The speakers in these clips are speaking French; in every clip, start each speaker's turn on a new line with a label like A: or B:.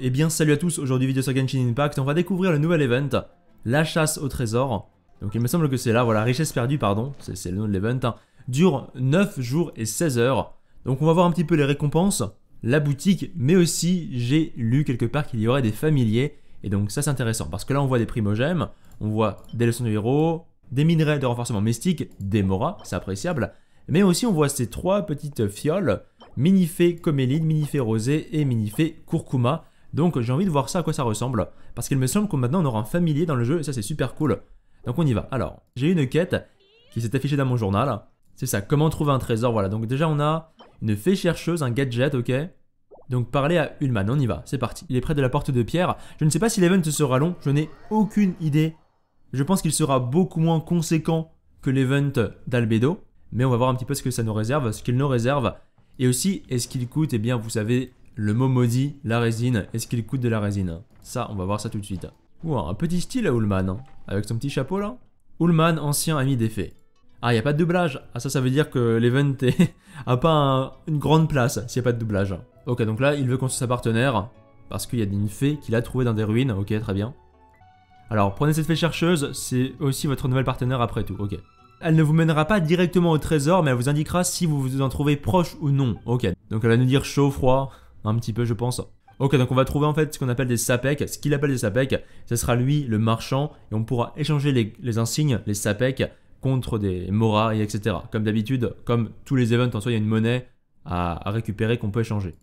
A: Eh bien salut à tous, aujourd'hui vidéo sur Genshin Impact, on va découvrir le nouvel event, la chasse au trésor. Donc il me semble que c'est là, voilà, richesse perdue, pardon, c'est le nom de l'event, hein. dure 9 jours et 16 heures. Donc on va voir un petit peu les récompenses, la boutique, mais aussi j'ai lu quelque part qu'il y aurait des familiers, et donc ça c'est intéressant, parce que là on voit des primogèmes, on voit des leçons de héros, des minerais de renforcement mystique, des moras, c'est appréciable, mais aussi on voit ces trois petites fioles, mini minifée comélide, fée rosée et mini fée curcuma, donc j'ai envie de voir ça à quoi ça ressemble, parce qu'il me semble que maintenant on aura un familier dans le jeu, et ça c'est super cool. Donc on y va. Alors, j'ai une quête qui s'est affichée dans mon journal. C'est ça, comment trouver un trésor, voilà. Donc déjà on a une fée chercheuse, un gadget, ok donc parler à Ullman, on y va, c'est parti. Il est près de la porte de pierre. Je ne sais pas si l'event sera long, je n'ai aucune idée. Je pense qu'il sera beaucoup moins conséquent que l'event d'Albedo, mais on va voir un petit peu ce que ça nous réserve, ce qu'il nous réserve. Et aussi, est-ce qu'il coûte, eh bien vous savez, le mot maudit, la résine, est-ce qu'il coûte de la résine Ça, on va voir ça tout de suite. ou un petit style à Ullman, hein. avec son petit chapeau là. Ullman, ancien ami des fées. Ah, il a pas de doublage. Ah, ça, ça veut dire que l'event a pas une grande place s'il n'y a pas de doublage. Ok, donc là, il veut qu'on soit sa partenaire parce qu'il y a une fée qu'il a trouvée dans des ruines. Ok, très bien. Alors, prenez cette fée chercheuse, c'est aussi votre nouvelle partenaire après tout. Ok. Elle ne vous mènera pas directement au trésor, mais elle vous indiquera si vous vous en trouvez proche ou non. Ok. Donc elle va nous dire chaud, froid, un petit peu je pense. Ok, donc on va trouver en fait ce qu'on appelle des sapecs. ce qu'il appelle des sapecs, ce sera lui le marchand, et on pourra échanger les, insignes, les sapecs contre des moras, et etc. Comme d'habitude, comme tous les events en soi, il y a une monnaie à, récupérer qu'on peut échanger.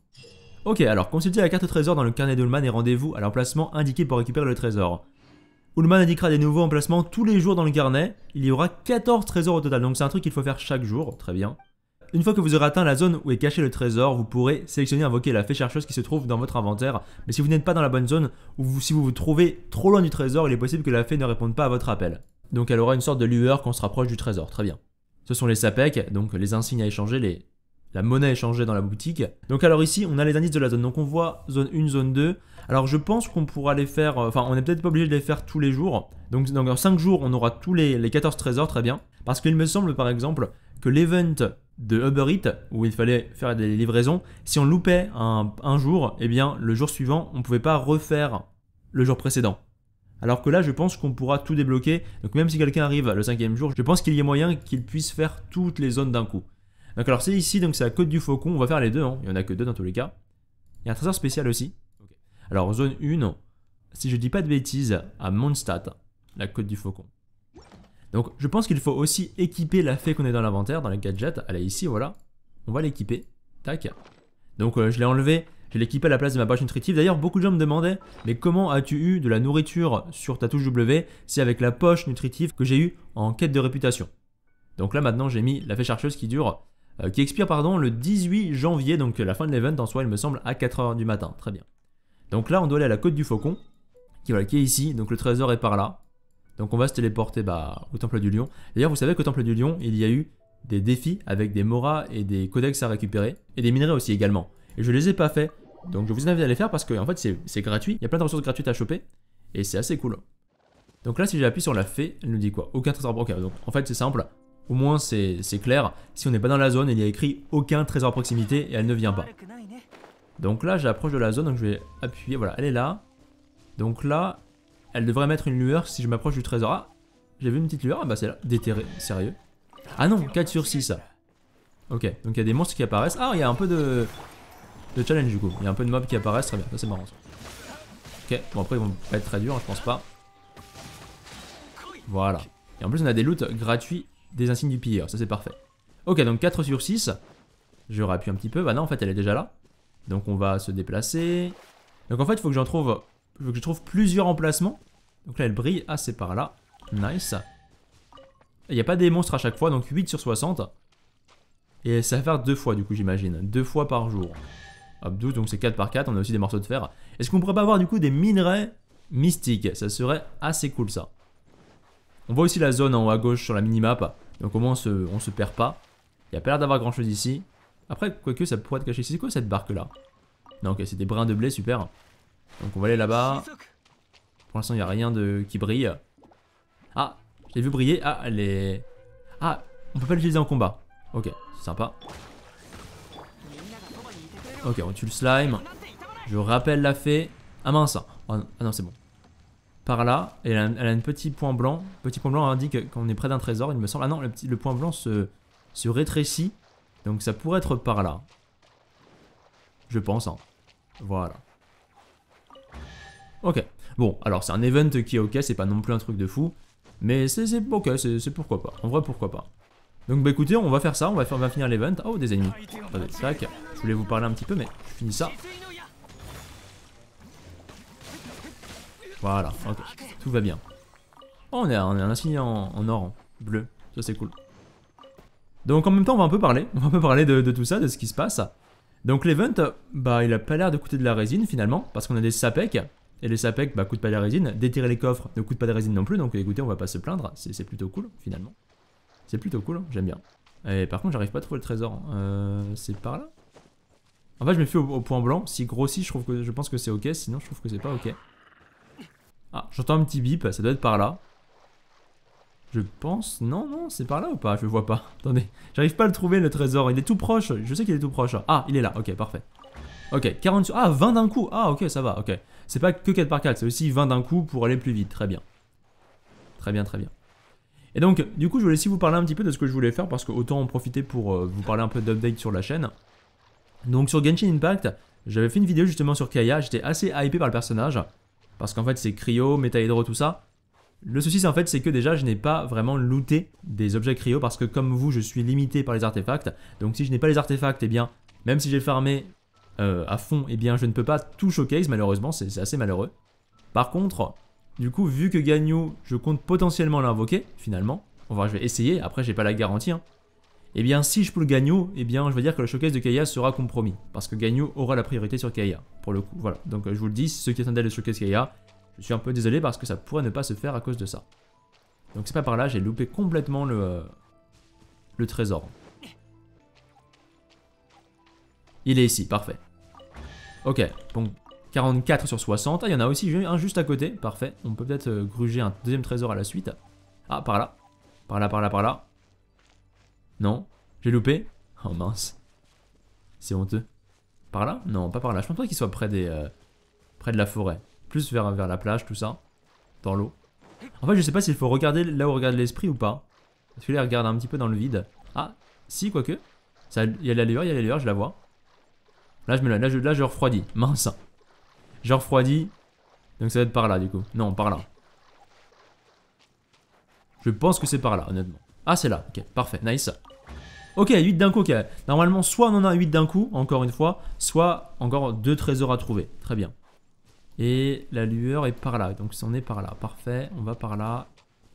A: Ok, alors consultez la carte trésor dans le carnet d'Ulman et rendez-vous à l'emplacement indiqué pour récupérer le trésor. Ulman indiquera des nouveaux emplacements tous les jours dans le carnet, il y aura 14 trésors au total, donc c'est un truc qu'il faut faire chaque jour, très bien. Une fois que vous aurez atteint la zone où est caché le trésor, vous pourrez sélectionner invoquer la fée chercheuse qui se trouve dans votre inventaire. Mais si vous n'êtes pas dans la bonne zone, ou si vous vous trouvez trop loin du trésor, il est possible que la fée ne réponde pas à votre appel. Donc elle aura une sorte de lueur quand on se rapproche du trésor, très bien. Ce sont les sapecs, donc les insignes à échanger, les... la monnaie échanger dans la boutique. Donc alors ici, on a les indices de la zone. Donc on voit zone 1, zone 2. Alors je pense qu'on pourra les faire, euh, enfin on n'est peut-être pas obligé de les faire tous les jours. Donc dans 5 jours, on aura tous les, les 14 trésors, très bien. Parce qu'il me semble par exemple que l'event de Uber Eats où il fallait faire des livraisons, si on loupait un, jour, eh bien le jour suivant, on ne pouvait pas refaire le jour précédent. Alors que là, je pense qu'on pourra tout débloquer. Donc même si quelqu'un arrive le cinquième jour, je pense qu'il y a moyen qu'il puisse faire toutes les zones d'un coup. Donc alors c'est ici, donc c'est la côte du faucon, on va faire les deux, hein. il n'y en a que deux dans tous les cas. Il y a un trésor spécial aussi. Alors zone 1, si je dis pas de bêtises, à Mondstadt, la côte du faucon. Donc je pense qu'il faut aussi équiper la fée qu'on est dans l'inventaire, dans les gadgets. Elle est ici, voilà. On va l'équiper. Tac. Donc euh, je l'ai enlevé, je l'ai équipé à la place de ma poche nutritive. D'ailleurs, beaucoup de gens me demandaient, mais comment as-tu eu de la nourriture sur ta touche W C'est avec la poche nutritive que j'ai eu en quête de réputation. Donc là maintenant, j'ai mis la fée chercheuse qui dure, euh, qui expire pardon le 18 janvier, donc euh, la fin de l'event en soi, il me semble, à 4h du matin. Très bien. Donc là, on doit aller à la côte du faucon, qui, voilà, qui est ici. Donc le trésor est par là. Donc on va se téléporter bah, au Temple du Lion. D'ailleurs, vous savez qu'au Temple du Lion, il y a eu des défis avec des moras et des codex à récupérer, et des minerais aussi également. Et je ne les ai pas fait, donc je vous invite à les faire parce que en fait c'est gratuit, il y a plein de ressources gratuites à choper, et c'est assez cool. Donc là si j'appuie sur la fée, elle nous dit quoi Aucun trésor proximité. Donc en fait c'est simple, au moins c'est clair, si on n'est pas dans la zone, il y a écrit aucun trésor proximité et elle ne vient pas. Donc là j'approche de la zone, donc je vais appuyer, voilà, elle est là. Donc là, elle devrait mettre une lueur si je m'approche du trésor. Ah, j'ai vu une petite lueur. Ah bah c'est là. Déterré. Sérieux Ah non, 4 sur 6 Ok, donc il y a des monstres qui apparaissent. Ah, il y a un peu de... de challenge du coup. Il y a un peu de mobs qui apparaissent. Très bien, ça c'est marrant Ok, bon après ils vont pas être très durs, hein, je pense pas. Voilà. Et en plus on a des loots gratuits des insignes du pilleur, ça c'est parfait. Ok, donc 4 sur 6. Je rappuie un petit peu. Bah non, en fait elle est déjà là. Donc on va se déplacer. Donc en fait, il faut que j'en trouve je veux que je trouve plusieurs emplacements. Donc là, elle brille. Ah, c'est par là. Nice. Il n'y a pas des monstres à chaque fois, donc 8 sur 60. Et ça va faire deux fois, du coup, j'imagine. Deux fois par jour. Hop, 12, donc c'est 4 par 4. On a aussi des morceaux de fer. Est-ce qu'on pourrait pas avoir, du coup, des minerais mystiques Ça serait assez cool, ça. On voit aussi la zone en haut à gauche sur la minimap. Donc au moins, on se, se perd pas. Il n'y a pas l'air d'avoir grand-chose ici. Après, quoique, ça pourrait être caché. C'est quoi cette barque-là Non, ok, c'est des brins de blé, super. Donc on va aller là-bas. Pour l'instant, il n'y a rien de qui brille. Ah, j'ai vu briller. Ah, elle est... Ah, on peut pas l'utiliser en combat. Ok, c'est sympa. Ok, on tue le slime. Je rappelle la fée. Ah mince. ah, ah non, c'est bon. Par là, elle a, un petit point blanc. Petit point blanc indique qu'on est près d'un trésor, il me semble. Ah non, le, point blanc se, se rétrécit. Donc ça pourrait être par là. Je pense. Hein. Voilà. Ok. Bon, alors c'est un event qui est ok, c'est pas non plus un truc de fou. Mais c'est ok, c'est pourquoi pas. En vrai, pourquoi pas. Donc bah écoutez, on va faire ça, on va, faire, finir l'event. Oh, des ennemis. Je voulais vous parler un petit peu, mais je finis ça. Voilà, ok. Tout va bien. Oh, on est, on est un signe en, or, hein. bleu. Ça, c'est cool. Donc en même temps, on va un peu parler. On va un peu parler de, de tout ça, de ce qui se passe. Donc l'event, bah il a pas l'air de coûter de la résine finalement, parce qu'on a des sapecs. Et les sapèques, bah, coûtent pas de résine. Détirer les coffres, ne coûte pas de résine non plus. Donc écoutez, on va pas se plaindre. C'est plutôt cool, finalement. C'est plutôt cool, hein. j'aime bien. Et par contre, j'arrive pas à trouver le trésor. Hein. Euh, c'est par là En fait, je me fais au, point blanc. Si grossi, je, trouve que, je pense que c'est ok. Sinon, je trouve que c'est pas ok. Ah, j'entends un petit bip. Ça doit être par là. Je pense... Non, non, c'est par là ou pas Je vois pas. Attendez. J'arrive pas à le trouver, le trésor. Il est tout proche. Je sais qu'il est tout proche. Ah, il est là. Ok, parfait. Ok, 40 Ah, 20 d'un coup Ah, ok, ça va, ok. C'est pas que 4 par 4, c'est aussi 20 d'un coup pour aller plus vite. Très bien. Très bien, très bien. Et donc, du coup, je voulais aussi vous parler un petit peu de ce que je voulais faire parce que autant en profiter pour euh, vous parler un peu d'update sur la chaîne. Donc, sur Genshin Impact, j'avais fait une vidéo justement sur Kaya. J'étais assez hypé par le personnage parce qu'en fait, c'est Cryo, Meta Hydro, tout ça. Le souci, c'est en fait, c'est que déjà, je n'ai pas vraiment looté des objets cryo parce que comme vous, je suis limité par les artefacts. Donc si je n'ai pas les artefacts, eh bien, même si j'ai farmé euh, à fond, eh bien je ne peux pas tout showcase malheureusement, c'est assez malheureux. Par contre, du coup, vu que Gagnou, je compte potentiellement l'invoquer, finalement, enfin je vais essayer, après j'ai pas la garantie, hein. eh bien si je peux le Gagnon, eh bien je vais dire que le showcase de Kaya sera compromis, parce que Gagnou aura la priorité sur Kaya, pour le coup, voilà. Donc euh, je vous le dis, ceux qui attendaient le showcase Kaya, je suis un peu désolé parce que ça pourrait ne pas se faire à cause de ça. Donc c'est pas par là, j'ai loupé complètement le, euh, le trésor. Il est ici, parfait. Ok, donc 44 sur 60. Ah, il y en a aussi un juste à côté, parfait. On peut peut-être euh, gruger un deuxième trésor à la suite. Ah, par là. Par là, par là, par là. Non, j'ai loupé. Oh mince. C'est honteux. Par là Non, pas par là. Je pense pas qu'il soit près des... Euh, près de la forêt. Plus vers, vers la plage, tout ça. Dans l'eau. En fait, je sais pas s'il faut regarder là où regarde l'esprit ou pas. Celui-là regarde un petit peu dans le vide. Ah, si, quoique. il y a la lueur, il y a la lueur, je la vois. Là, je me là, là, je refroidis. Mince. Je refroidis. Donc ça va être par là, du coup. Non, par là. Je pense que c'est par là, honnêtement. Ah, c'est là. Ok, parfait. Nice. Ok, 8 d'un coup. ok Normalement, soit on en a 8 d'un coup, encore une fois, soit encore 2 trésors à trouver. Très bien. Et la lueur est par là. Donc on est par là. Parfait, on va par là.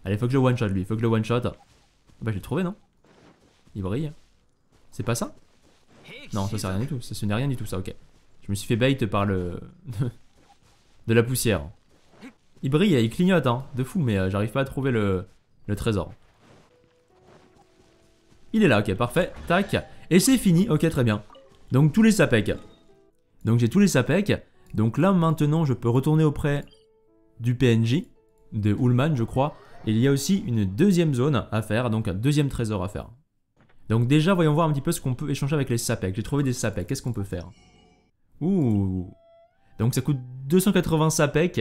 A: Allez, faut que je one-shot, lui. Faut que je one-shot. Ah bah, je l'ai trouvé, non Il brille. C'est pas ça non, ça sert rien du tout. Ça, ce n'est rien du tout, ça, ok. Je me suis fait bait par le... de la poussière. Il brille, il clignote, hein. De fou, mais euh, j'arrive pas à trouver le... le trésor. Il est là, ok, parfait. Tac. Et c'est fini, ok, très bien. Donc tous les sapecs. Donc j'ai tous les sapecs. Donc là, maintenant, je peux retourner auprès du PNJ, de Ullman, je crois. Et il y a aussi une deuxième zone à faire, donc un deuxième trésor à faire. Donc déjà, voyons voir un petit peu ce qu'on peut échanger avec les sapecs. J'ai trouvé des sapecs, qu'est-ce qu'on peut faire Ouh Donc ça coûte 280 sapecs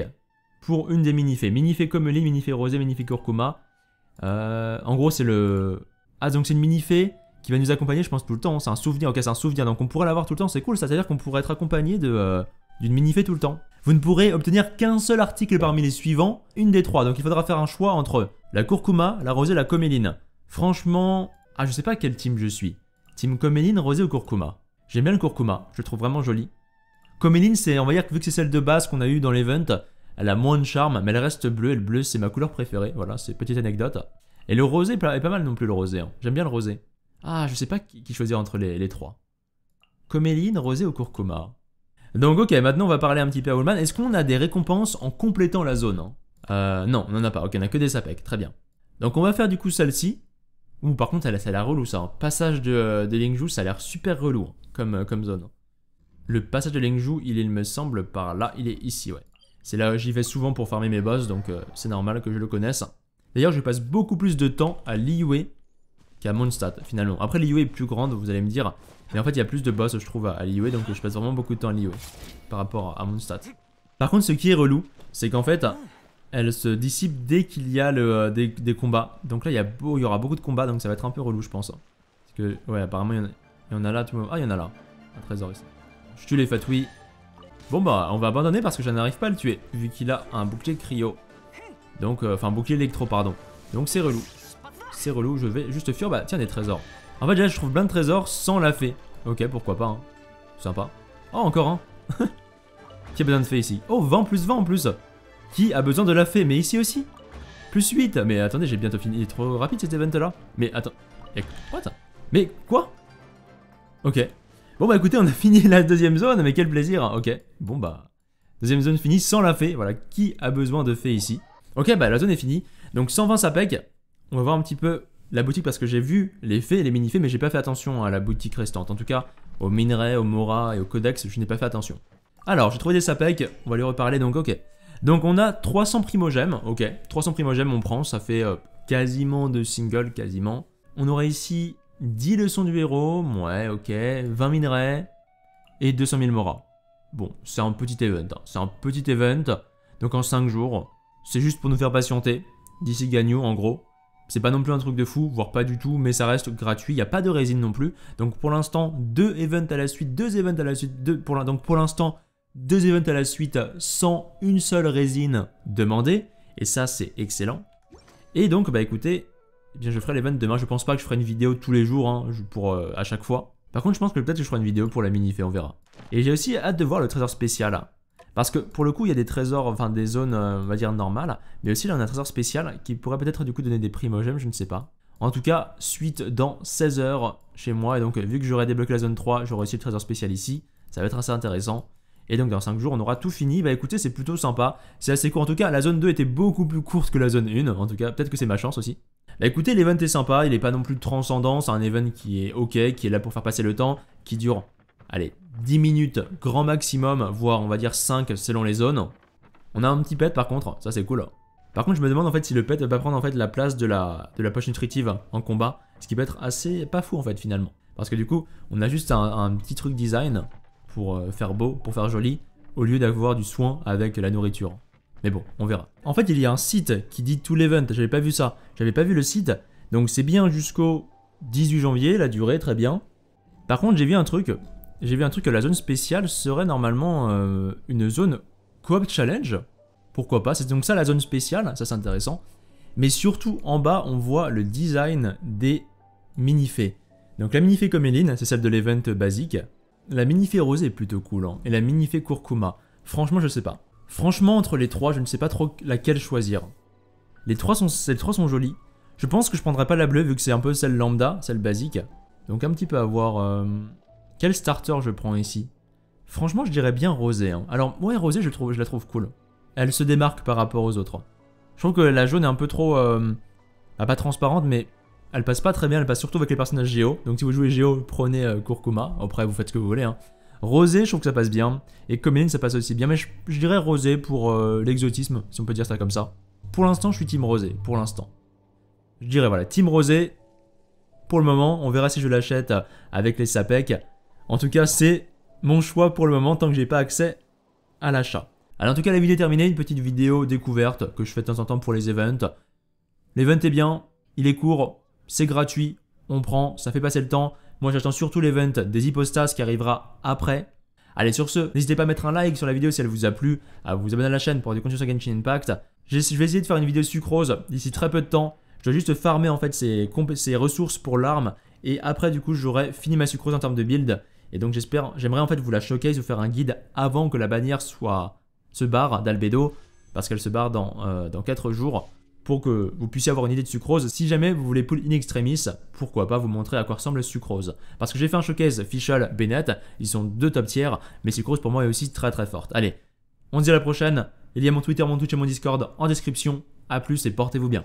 A: pour une des mini-fées. minifées. Minifée mini minifée rosée, minifée curcuma. Euh, en gros, c'est le... Ah, donc c'est une mini-fée qui va nous accompagner, je pense, tout le temps. C'est un souvenir, ok, c'est un souvenir. Donc on pourrait l'avoir tout le temps, c'est cool. C'est-à-dire qu'on pourrait être accompagné de... d'une euh, d'une minifée tout le temps. Vous ne pourrez obtenir qu'un seul article parmi les suivants, une des trois. Donc il faudra faire un choix entre la curcuma, la rosée, la coméline. Franchement, ah, je sais pas quel team je suis. Team Coméline, Rosé ou Kurkuma J'aime bien le Kurkuma, je le trouve vraiment joli. Coméline, c'est, on va dire que vu que c'est celle de base qu'on a eue dans l'event, elle a moins de charme, mais elle reste bleue, et le bleu, c'est ma couleur préférée. Voilà, c'est petite anecdote. Et le rosé est pas mal non plus, le rosé. Hein. J'aime bien le rosé. Ah, je sais pas qui, choisir entre les, trois. Coméline, rosé ou curcuma Donc, ok, maintenant on va parler un petit peu à Woolman. Est-ce qu'on a des récompenses en complétant la zone hein? euh, Non, on n'en a pas. Ok, on a que des sapecs. Très bien. Donc, on va faire du coup celle-ci. Ou par contre, ça a l'air relou ça. Hein. Passage de, euh, de ça a l'air super relou hein, euh, comme, zone. Hein. Le passage de Lingju, il me semble, par là. Il est ici, ouais. C'est là où j'y vais souvent pour farmer mes boss, donc euh, c'est normal que je le connaisse. D'ailleurs, je passe beaucoup plus de temps à Liyue qu'à Mondstadt, finalement. Après, Liyue est plus grande, vous allez me dire. Mais en fait, il y a plus de boss, je trouve, à Liyue, donc je passe vraiment beaucoup de temps à Liyue par rapport à Mondstadt. Par contre, ce qui est relou, c'est qu'en fait, elle se dissipe dès qu'il y a le, euh, des, combats. Donc là, il y, a aura beaucoup de combats, donc ça va être un peu relou, je pense. Hein. Parce que, ouais, apparemment, il y en a, là. Tout le Ah, il y en a là. Un trésor ici. Je tue les fatouilles. Bon, bah, on va abandonner parce que je n'arrive pas à le tuer, vu qu'il a un bouclier cryo. Donc, euh, enfin, bouclier électro, pardon. Donc, c'est relou. C'est relou, je vais juste fuir. Bah, tiens, des trésors. En fait, là je trouve plein de trésors sans la fée. Ok, pourquoi pas. Hein. Sympa. Oh, encore un. Qui a besoin de fée ici Oh, vent plus vent en plus qui a besoin de la fée, mais ici aussi. Plus 8, mais attendez, j'ai bientôt fini, il est trop rapide cet event là. Mais attends, Mais quoi Ok. Bon bah écoutez, on a fini la deuxième zone, mais quel plaisir, hein. ok. Bon bah, deuxième zone finie sans la fée, voilà, qui a besoin de fée ici Ok, bah la zone est finie, donc 120 sapec, on va voir un petit peu la boutique parce que j'ai vu les fées les mini-fées, mais j'ai pas fait attention à la boutique restante, en tout cas aux minerais, aux moras et aux codex, je n'ai pas fait attention. Alors, j'ai trouvé des sapec, on va lui reparler, donc ok. Donc on a 300 primogèmes, ok, 300 primogèmes on prend, ça fait euh, quasiment de singles, quasiment. On aurait ici 10 leçons du héros, ouais, ok, 20 minerais et 200 000 moras. Bon, c'est un petit event, hein. c'est un petit event, donc en 5 jours, c'est juste pour nous faire patienter, d'ici Gagnon, en gros. C'est pas non plus un truc de fou, voire pas du tout, mais ça reste gratuit, il n'y a pas de résine non plus. Donc pour l'instant, deux events à la suite, deux events à la suite, 2, pour donc pour l'instant, deux events à la suite sans une seule résine demandée, et ça c'est excellent. Et donc bah écoutez, eh bien je ferai l'event demain, je pense pas que je ferai une vidéo tous les jours hein, pour euh, à chaque fois. Par contre je pense que peut-être que je ferai une vidéo pour la mini-fée, on verra. Et j'ai aussi hâte de voir le trésor spécial. Parce que pour le coup, il y a des trésors, enfin des zones, euh, on va dire normales, mais aussi là on a un trésor spécial qui pourrait peut-être du coup donner des primogèmes, je ne sais pas. En tout cas, suite dans 16 heures chez moi, et donc vu que j'aurai débloqué la zone 3, j'aurai aussi le trésor spécial ici, ça va être assez intéressant. Et donc dans 5 jours, on aura tout fini. Bah écoutez, c'est plutôt sympa. C'est assez court. En tout cas, la zone 2 était beaucoup plus courte que la zone 1. En tout cas, peut-être que c'est ma chance aussi. Bah écoutez, l'event est sympa. Il est pas non plus transcendant. C'est un event qui est ok, qui est là pour faire passer le temps, qui dure, allez, 10 minutes grand maximum, voire on va dire 5 selon les zones. On a un petit pet par contre. Ça, c'est cool. Par contre, je me demande en fait si le pet va prendre en fait la place de la, de la poche nutritive en combat. Ce qui peut être assez pas fou en fait finalement. Parce que du coup, on a juste un petit truc design pour euh, faire beau, pour faire joli, au lieu d'avoir du soin avec la nourriture. Mais bon, on verra. En fait, il y a un site qui dit tout l'event, j'avais pas vu ça, j'avais pas vu le site, donc c'est bien jusqu'au 18 janvier, la durée, très bien. Par contre, j'ai vu un truc, j'ai vu un truc que la zone spéciale serait normalement euh, une zone coop challenge, pourquoi pas, c'est donc ça la zone spéciale, ça c'est intéressant. Mais surtout, en bas, on voit le design des mini-fées. Donc la mini-fée Eline, c'est celle de l'event basique, la minifée rose est plutôt cool, hein, et la mini minifée curcuma. Franchement, je sais pas. Franchement, entre les trois, je ne sais pas trop laquelle choisir. Les trois sont, trois sont jolies. Je pense que je prendrai pas la bleue vu que c'est un peu celle lambda, celle basique. Donc un petit peu à voir. Euh, quel starter je prends ici Franchement, je dirais bien rosée. Hein. Alors, ouais, rosé, je, trouve, je la trouve cool. Elle se démarque par rapport aux autres. Je trouve que la jaune est un peu trop. Ah, pas transparente, mais elle passe pas très bien, elle passe surtout avec les personnages Géo. Donc si vous jouez Géo, prenez euh, Kurkuma. Après, vous faites ce que vous voulez. Hein. Rosé, je trouve que ça passe bien. Et Comeline, ça passe aussi bien. Mais je, dirais Rosé pour euh, l'exotisme, si on peut dire ça comme ça. Pour l'instant, je suis Team Rosé. Pour l'instant. Je dirais, voilà, Team Rosé. Pour le moment, on verra si je l'achète euh, avec les Sapec. En tout cas, c'est mon choix pour le moment tant que j'ai pas accès à l'achat. Alors en tout cas, la vidéo est terminée. Une petite vidéo découverte que je fais de temps en temps pour les events. L'event est bien, il est court, c'est gratuit, on prend, ça fait passer le temps. Moi j'attends surtout l'event des hypostas qui arrivera après. Allez sur ce, n'hésitez pas à mettre un like sur la vidéo si elle vous a plu, à vous abonner à la chaîne pour du contenu sur Genshin Impact. Je vais essayer de faire une vidéo sucrose d'ici très peu de temps. Je dois juste farmer en fait ces, ressources pour l'arme et après du coup j'aurai fini ma sucrose en termes de build. Et donc j'espère, j'aimerais en fait vous la showcase, vous faire un guide avant que la bannière soit se barre d'Albedo parce qu'elle se barre dans, euh, dans 4 jours pour que vous puissiez avoir une idée de sucrose. Si jamais vous voulez pull in extremis, pourquoi pas vous montrer à quoi ressemble sucrose. Parce que j'ai fait un showcase Fischl, Bennett, ils sont deux top tiers, mais sucrose pour moi est aussi très très forte. Allez, on se dit à la prochaine. Il y a mon Twitter, mon Twitch et mon Discord en description. A plus et portez-vous bien.